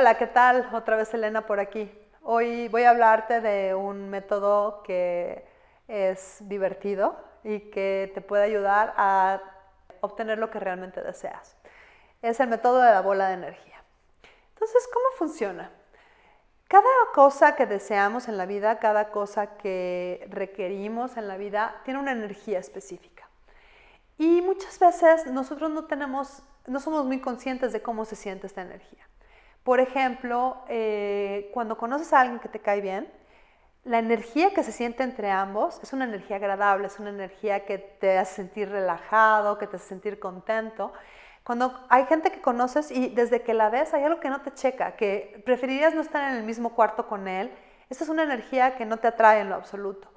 Hola, ¿qué tal? Otra vez Elena por aquí. Hoy voy a hablarte de un método que es divertido y que te puede ayudar a obtener lo que realmente deseas. Es el método de la bola de energía. Entonces, ¿cómo funciona? Cada cosa que deseamos en la vida, cada cosa que requerimos en la vida, tiene una energía específica. Y muchas veces nosotros no tenemos, no somos muy conscientes de cómo se siente esta energía. Por ejemplo, eh, cuando conoces a alguien que te cae bien, la energía que se siente entre ambos es una energía agradable, es una energía que te hace sentir relajado, que te hace sentir contento. Cuando hay gente que conoces y desde que la ves hay algo que no te checa, que preferirías no estar en el mismo cuarto con él, esta es una energía que no te atrae en lo absoluto.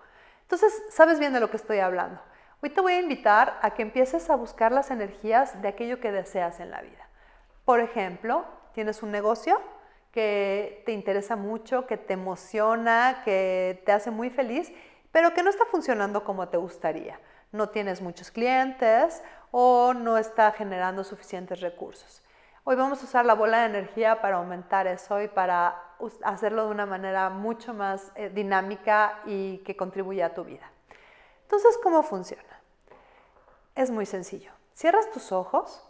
Entonces, sabes bien de lo que estoy hablando. Hoy te voy a invitar a que empieces a buscar las energías de aquello que deseas en la vida. Por ejemplo, tienes un negocio que te interesa mucho, que te emociona, que te hace muy feliz, pero que no está funcionando como te gustaría. No tienes muchos clientes o no está generando suficientes recursos. Hoy vamos a usar la bola de energía para aumentar eso y para hacerlo de una manera mucho más eh, dinámica y que contribuya a tu vida. Entonces, ¿cómo funciona? Es muy sencillo. Cierras tus ojos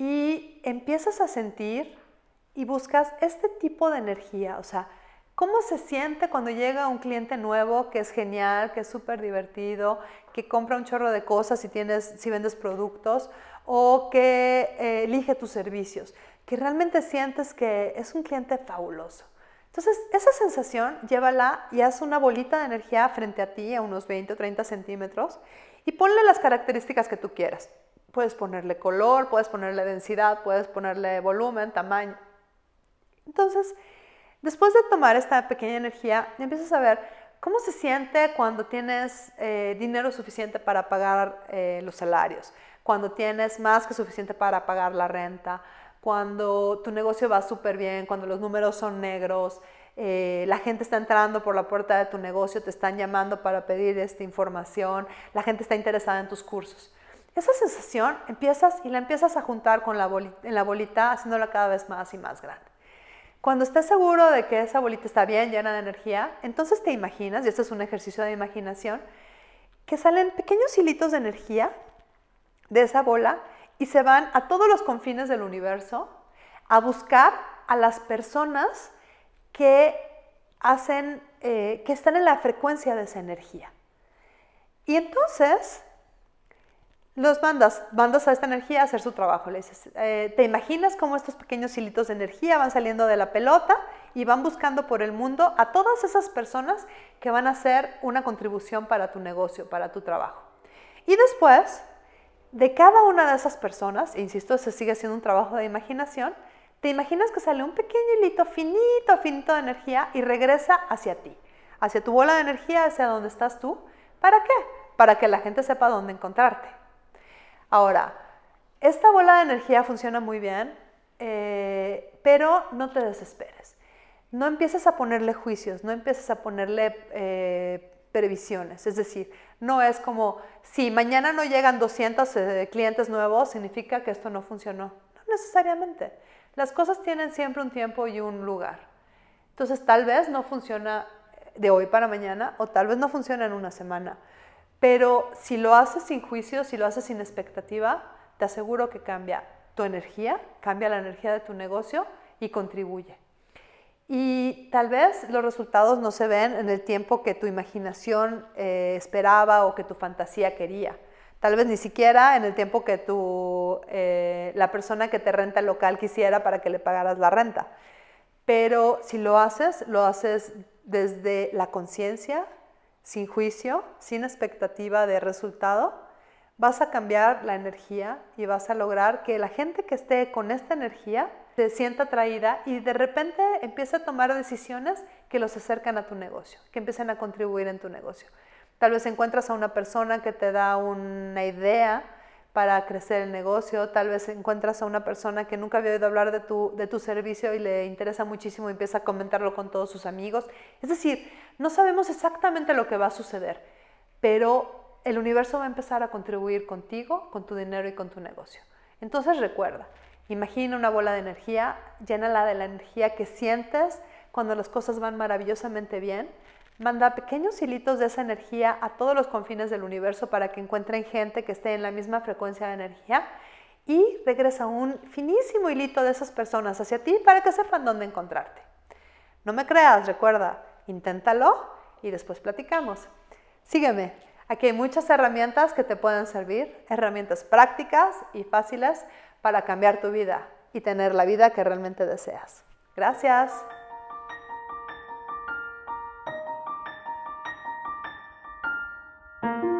y empiezas a sentir y buscas este tipo de energía, o sea, ¿Cómo se siente cuando llega un cliente nuevo que es genial, que es súper divertido, que compra un chorro de cosas si, tienes, si vendes productos o que eh, elige tus servicios? Que realmente sientes que es un cliente fabuloso. Entonces, esa sensación llévala y haz una bolita de energía frente a ti a unos 20 o 30 centímetros y ponle las características que tú quieras. Puedes ponerle color, puedes ponerle densidad, puedes ponerle volumen, tamaño. Entonces, después de tomar esta pequeña energía, empiezas a ver cómo se siente cuando tienes eh, dinero suficiente para pagar eh, los salarios, cuando tienes más que suficiente para pagar la renta, cuando tu negocio va súper bien, cuando los números son negros, eh, la gente está entrando por la puerta de tu negocio, te están llamando para pedir esta información, la gente está interesada en tus cursos. Esa sensación empiezas y la empiezas a juntar con la en la bolita, haciéndola cada vez más y más grande. Cuando estés seguro de que esa bolita está bien llena de energía, entonces te imaginas, y esto es un ejercicio de imaginación, que salen pequeños hilitos de energía de esa bola y se van a todos los confines del universo a buscar a las personas que hacen, eh, que están en la frecuencia de esa energía. Y entonces los mandas, mandas a esta energía a hacer su trabajo. Le dices, eh, ¿te imaginas cómo estos pequeños hilitos de energía van saliendo de la pelota y van buscando por el mundo a todas esas personas que van a hacer una contribución para tu negocio, para tu trabajo? Y después, de cada una de esas personas, e insisto, se sigue haciendo un trabajo de imaginación, te imaginas que sale un pequeño hilito finito, finito de energía y regresa hacia ti, hacia tu bola de energía, hacia donde estás tú. ¿Para qué? Para que la gente sepa dónde encontrarte. Ahora, esta bola de energía funciona muy bien, eh, pero no te desesperes. No empieces a ponerle juicios, no empieces a ponerle eh, previsiones. Es decir, no es como, si mañana no llegan 200 eh, clientes nuevos, significa que esto no funcionó. No necesariamente. Las cosas tienen siempre un tiempo y un lugar. Entonces, tal vez no funciona de hoy para mañana o tal vez no funciona en una semana. Pero si lo haces sin juicio, si lo haces sin expectativa, te aseguro que cambia tu energía, cambia la energía de tu negocio y contribuye. Y tal vez los resultados no se ven en el tiempo que tu imaginación eh, esperaba o que tu fantasía quería. Tal vez ni siquiera en el tiempo que tu, eh, la persona que te renta el local quisiera para que le pagaras la renta. Pero si lo haces, lo haces desde la conciencia, sin juicio, sin expectativa de resultado, vas a cambiar la energía y vas a lograr que la gente que esté con esta energía se sienta atraída y de repente empiece a tomar decisiones que los acercan a tu negocio, que empiecen a contribuir en tu negocio. Tal vez encuentras a una persona que te da una idea, para crecer el negocio, tal vez encuentras a una persona que nunca había oído hablar de tu, servicio y le interesa muchísimo y empieza a comentarlo con todos sus amigos. Es decir, no sabemos exactamente lo que va a suceder, pero el universo va a empezar a contribuir contigo, con tu dinero y con tu negocio. Entonces recuerda, imagina una bola de energía, llénala de la energía que sientes cuando las cosas van maravillosamente bien, Manda pequeños hilitos de esa energía a todos los confines del universo para que encuentren gente que esté en la misma frecuencia de energía y regresa un finísimo hilito de esas personas hacia ti para que sepan dónde encontrarte. No me creas, recuerda, inténtalo y después platicamos. Sígueme. Aquí hay muchas herramientas que te pueden servir, herramientas prácticas y fáciles para cambiar tu vida y tener la vida que realmente deseas. Gracias. Thank you.